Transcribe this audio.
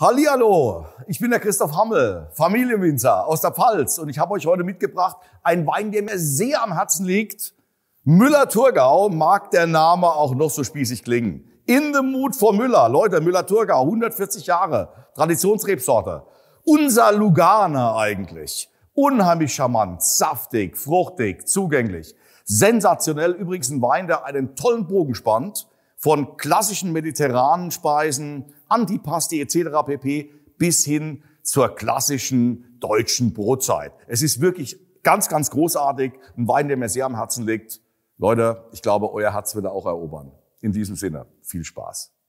Hallihallo, ich bin der Christoph Hammel, Familienwinzer aus der Pfalz und ich habe euch heute mitgebracht einen Wein, der mir sehr am Herzen liegt. Müller-Thurgau mag der Name auch noch so spießig klingen. In the Mood for Müller. Leute, Müller-Thurgau, 140 Jahre, Traditionsrebsorte. Unser Lugana eigentlich. Unheimlich charmant, saftig, fruchtig, zugänglich. Sensationell übrigens ein Wein, der einen tollen Bogen spannt. Von klassischen mediterranen Speisen Antipasti etc. pp. bis hin zur klassischen deutschen Brotzeit. Es ist wirklich ganz, ganz großartig. Ein Wein, der mir sehr am Herzen liegt. Leute, ich glaube, euer Herz wird er auch erobern. In diesem Sinne, viel Spaß.